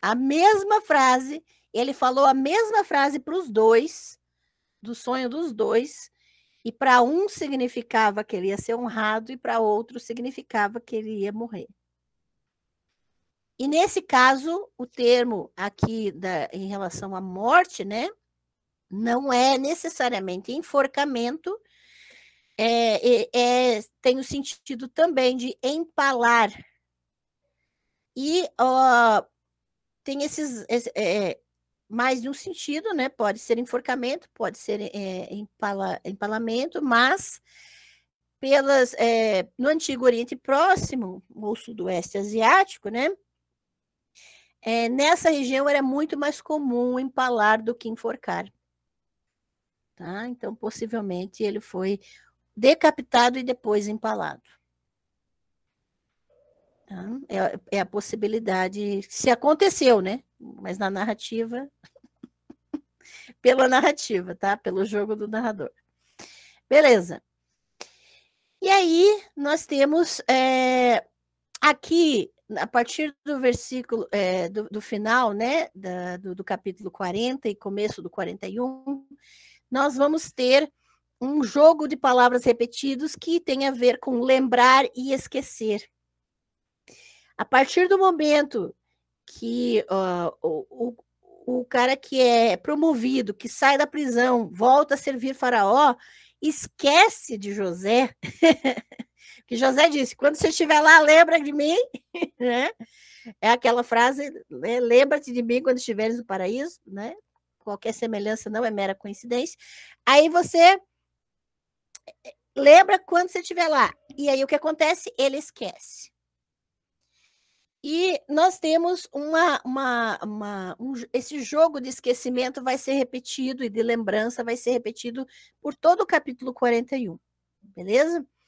a mesma frase, ele falou a mesma frase para os dois, do sonho dos dois, e para um significava que ele ia ser honrado e para outro significava que ele ia morrer. E nesse caso, o termo aqui da, em relação à morte, né, não é necessariamente enforcamento, é, é, é, tem o sentido também de empalar. E ó, tem esses. Esse, é, é mais de um sentido, né? Pode ser enforcamento, pode ser é, empala, empalamento, mas pelas é, no Antigo Oriente Próximo ou Sudoeste Asiático, né? É, nessa região era muito mais comum empalar do que enforcar. Tá? Então, possivelmente ele foi decapitado e depois empalado. É, é a possibilidade, se aconteceu, né? Mas na narrativa, pela narrativa, tá? Pelo jogo do narrador. Beleza. E aí, nós temos é, aqui, a partir do versículo, é, do, do, final, né, da, do, do, capítulo 40 e começo do 41, nós vamos ter um jogo de palavras repetidos que tem a ver com lembrar e esquecer. A partir do momento que uh, o, o, o cara que é promovido, que sai da prisão, volta a servir Faraó, esquece de José. que José disse: quando você estiver lá, lembra de mim, né? É aquela frase, né? lembra-te de mim quando estiveres no paraíso, né? Qualquer semelhança não é mera coincidência. Aí você eh, lembra quando você estiver lá. E aí o que acontece? Ele esquece. E nós temos uma, uma, uma um, esse jogo de esquecimento vai ser repetido e de lembrança vai ser repetido por todo o capítulo 41. Beleza?